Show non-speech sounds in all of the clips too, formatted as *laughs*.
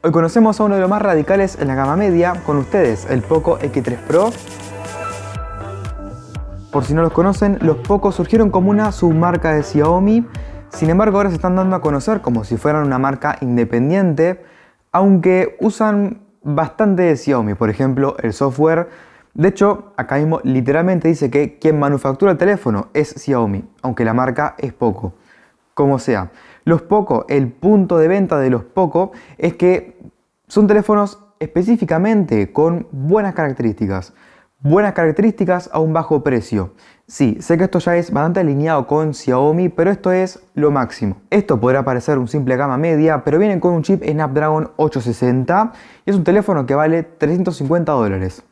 Hoy conocemos a uno de los más radicales en la gama media con ustedes, el Poco X3 Pro. Por si no los conocen, los Poco surgieron como una submarca de Xiaomi, sin embargo ahora se están dando a conocer como si fueran una marca independiente, aunque usan bastante de Xiaomi, por ejemplo, el software. De hecho, acá mismo literalmente dice que quien manufactura el teléfono es Xiaomi, aunque la marca es Poco, como sea. Los Poco, el punto de venta de los Poco es que son teléfonos específicamente con buenas características. Buenas características a un bajo precio. Sí, sé que esto ya es bastante alineado con Xiaomi, pero esto es lo máximo. Esto podrá parecer un simple gama media, pero vienen con un chip Snapdragon 860 y es un teléfono que vale 350 dólares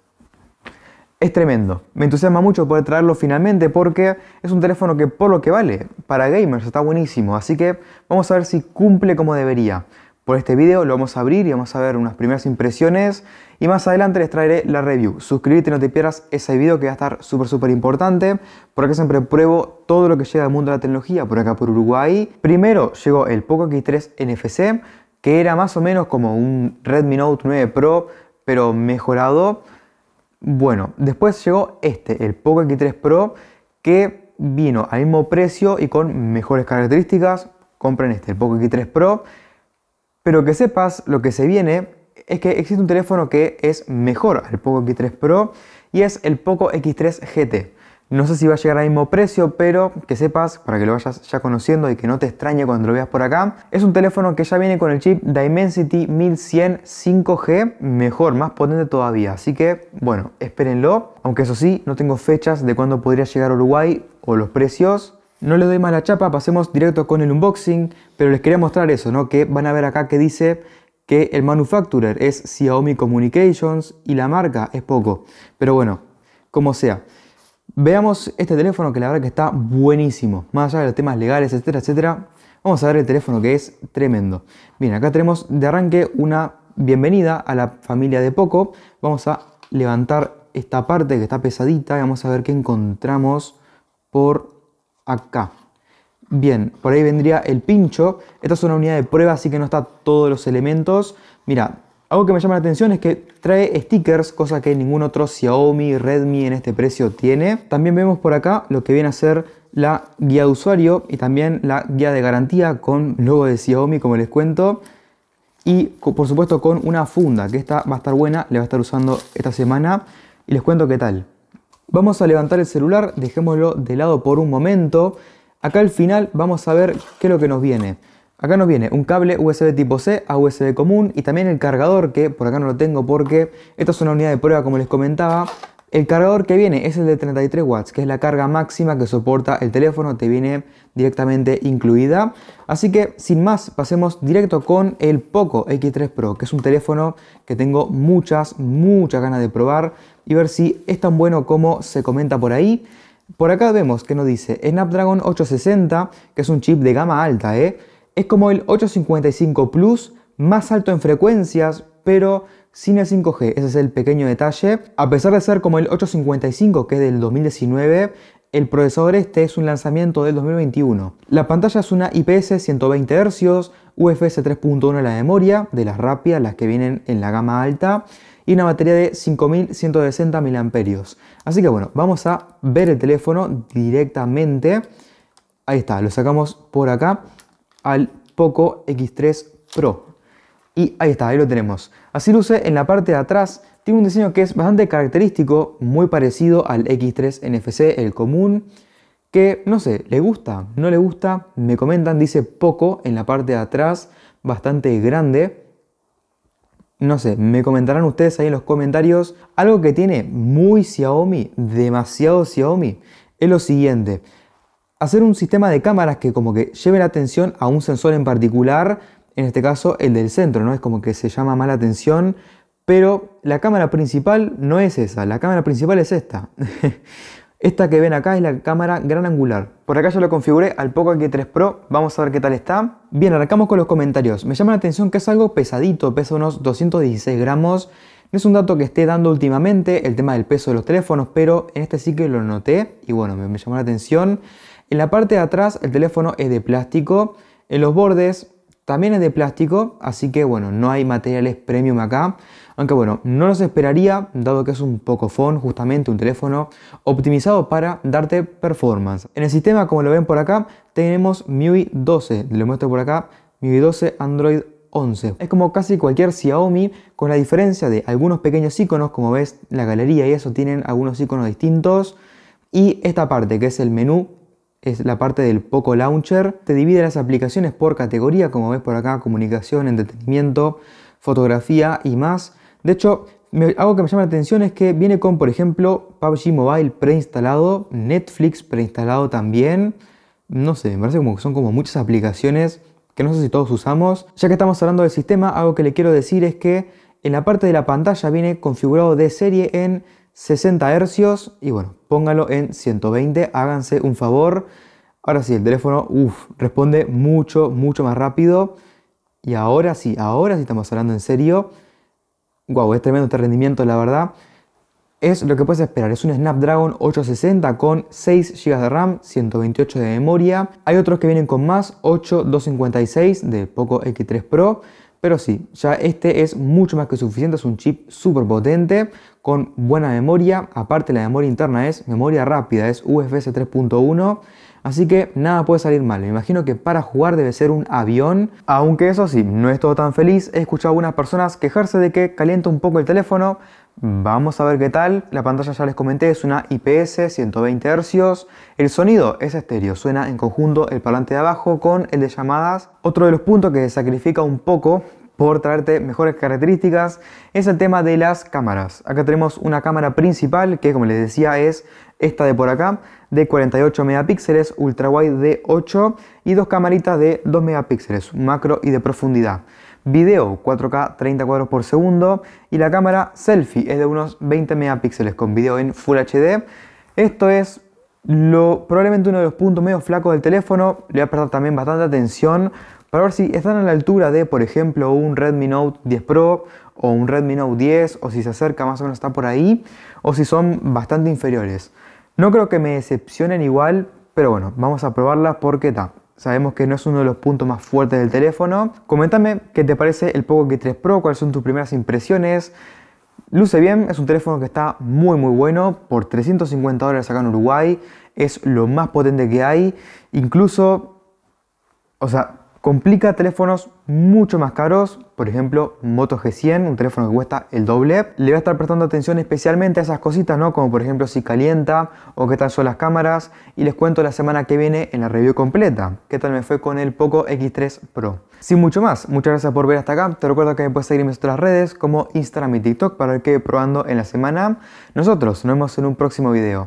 es tremendo. Me entusiasma mucho poder traerlo finalmente porque es un teléfono que por lo que vale, para gamers está buenísimo. Así que vamos a ver si cumple como debería. Por este video lo vamos a abrir y vamos a ver unas primeras impresiones y más adelante les traeré la review. Suscríbete y no te pierdas ese video que va a estar súper súper importante porque siempre pruebo todo lo que llega al mundo de la tecnología por acá por Uruguay. Primero llegó el Poco X3 NFC que era más o menos como un Redmi Note 9 Pro pero mejorado bueno, después llegó este, el Poco X3 Pro, que vino al mismo precio y con mejores características. Compren este, el Poco X3 Pro. Pero que sepas lo que se viene es que existe un teléfono que es mejor al Poco X3 Pro y es el Poco X3 GT. No sé si va a llegar al mismo precio, pero que sepas, para que lo vayas ya conociendo y que no te extrañe cuando lo veas por acá, es un teléfono que ya viene con el chip Dimensity 1100 5G, mejor, más potente todavía. Así que, bueno, espérenlo. Aunque eso sí, no tengo fechas de cuándo podría llegar a Uruguay o los precios. No le doy más la chapa, pasemos directo con el unboxing, pero les quería mostrar eso, ¿no? Que van a ver acá que dice que el manufacturer es Xiaomi Communications y la marca es poco. Pero bueno, como sea. Veamos este teléfono que la verdad que está buenísimo. Más allá de los temas legales, etcétera, etcétera. Vamos a ver el teléfono que es tremendo. Bien, acá tenemos de arranque una bienvenida a la familia de Poco. Vamos a levantar esta parte que está pesadita y vamos a ver qué encontramos por acá. Bien, por ahí vendría el pincho. Esta es una unidad de prueba, así que no está todos los elementos. Mira, algo que me llama la atención es que trae stickers, cosa que ningún otro Xiaomi, Redmi en este precio tiene. También vemos por acá lo que viene a ser la guía de usuario y también la guía de garantía con logo de Xiaomi, como les cuento. Y por supuesto con una funda, que esta va a estar buena, le va a estar usando esta semana. Y les cuento qué tal. Vamos a levantar el celular, dejémoslo de lado por un momento. Acá al final vamos a ver qué es lo que nos viene. Acá nos viene un cable USB tipo C a USB común y también el cargador que por acá no lo tengo porque esta es una unidad de prueba como les comentaba. El cargador que viene es el de 33 watts, que es la carga máxima que soporta el teléfono, te viene directamente incluida. Así que sin más, pasemos directo con el Poco X3 Pro, que es un teléfono que tengo muchas, muchas ganas de probar y ver si es tan bueno como se comenta por ahí. Por acá vemos que nos dice Snapdragon 860, que es un chip de gama alta, ¿eh? Es como el 855 Plus, más alto en frecuencias, pero sin el 5G. Ese es el pequeño detalle. A pesar de ser como el 855, que es del 2019, el procesador este es un lanzamiento del 2021. La pantalla es una IPS 120 Hz, UFS 3.1 en la memoria, de las rápidas, las que vienen en la gama alta, y una batería de 5160 mAh. Así que bueno, vamos a ver el teléfono directamente. Ahí está, lo sacamos por acá al Poco X3 Pro. Y ahí está, ahí lo tenemos. Así luce en la parte de atrás. Tiene un diseño que es bastante característico, muy parecido al X3 NFC, el común, que no sé, le gusta, no le gusta, me comentan, dice poco en la parte de atrás, bastante grande. No sé, me comentarán ustedes ahí en los comentarios. Algo que tiene muy Xiaomi, demasiado Xiaomi, es lo siguiente hacer un sistema de cámaras que como que lleve la atención a un sensor en particular, en este caso el del centro, ¿no? Es como que se llama mala atención, pero la cámara principal no es esa, la cámara principal es esta. *laughs* esta que ven acá es la cámara gran angular. Por acá ya lo configuré al Poco X3 Pro, vamos a ver qué tal está. Bien, arrancamos con los comentarios. Me llama la atención que es algo pesadito, pesa unos 216 gramos. No es un dato que esté dando últimamente el tema del peso de los teléfonos, pero en este sí que lo noté y bueno, me llamó la atención. En la parte de atrás el teléfono es de plástico, en los bordes también es de plástico, así que bueno, no hay materiales premium acá. Aunque bueno, no los esperaría, dado que es un poco Pocophone, justamente un teléfono optimizado para darte performance. En el sistema, como lo ven por acá, tenemos MIUI 12, lo muestro por acá, MIUI 12 Android 11. Es como casi cualquier Xiaomi, con la diferencia de algunos pequeños iconos, como ves, la galería y eso tienen algunos iconos distintos. Y esta parte, que es el menú, es la parte del Poco Launcher. Te divide las aplicaciones por categoría, como ves por acá, comunicación, entretenimiento, fotografía y más. De hecho, algo que me llama la atención es que viene con, por ejemplo, PUBG Mobile preinstalado, Netflix preinstalado también. No sé, me parece como que son como muchas aplicaciones que no sé si todos usamos. Ya que estamos hablando del sistema, algo que le quiero decir es que en la parte de la pantalla viene configurado de serie en 60 Hz y bueno, póngalo en 120, háganse un favor. Ahora sí, el teléfono responde mucho, mucho más rápido. Y ahora sí, ahora sí estamos hablando en serio. Wow, es tremendo este rendimiento, la verdad. Es lo que puedes esperar, es un Snapdragon 860 con 6 GB de RAM, 128 de memoria. Hay otros que vienen con más, 8256 de Poco X3 Pro. Pero sí, ya este es mucho más que suficiente, es un chip súper potente, con buena memoria, aparte la memoria interna es memoria rápida, es UFS 3.1, así que nada puede salir mal. Me imagino que para jugar debe ser un avión, aunque eso sí, no es todo tan feliz, he escuchado a algunas personas quejarse de que calienta un poco el teléfono, Vamos a ver qué tal. La pantalla ya les comenté, es una IPS 120 Hz. El sonido es estéreo, suena en conjunto el parlante de abajo con el de llamadas. Otro de los puntos que sacrifica un poco por traerte mejores características es el tema de las cámaras. Acá tenemos una cámara principal que como les decía es esta de por acá de 48 megapíxeles, ultra wide de 8 y dos camaritas de 2 megapíxeles, macro y de profundidad video 4K 30 cuadros por segundo y la cámara selfie es de unos 20 megapíxeles con video en Full HD. Esto es probablemente uno de los puntos medio flacos del teléfono, le voy a prestar también bastante atención para ver si están a la altura de, por ejemplo, un Redmi Note 10 Pro o un Redmi Note 10 o si se acerca más o menos está por ahí o si son bastante inferiores. No creo que me decepcionen igual, pero bueno, vamos a probarlas porque está sabemos que no es uno de los puntos más fuertes del teléfono. Coméntame qué te parece el Poco X3 Pro, cuáles son tus primeras impresiones. Luce bien, es un teléfono que está muy muy bueno, por 350 dólares acá en Uruguay, es lo más potente que hay, incluso, o sea, Complica teléfonos mucho más caros, por ejemplo Moto G100, un teléfono que cuesta el doble. Le voy a estar prestando atención especialmente a esas cositas, ¿no? Como por ejemplo si calienta o qué tal son las cámaras. Y les cuento la semana que viene en la review completa, qué tal me fue con el Poco X3 Pro. Sin mucho más, muchas gracias por ver hasta acá. Te recuerdo que me puedes seguir en mis otras redes como Instagram y TikTok para ver que probando en la semana. Nosotros nos vemos en un próximo video.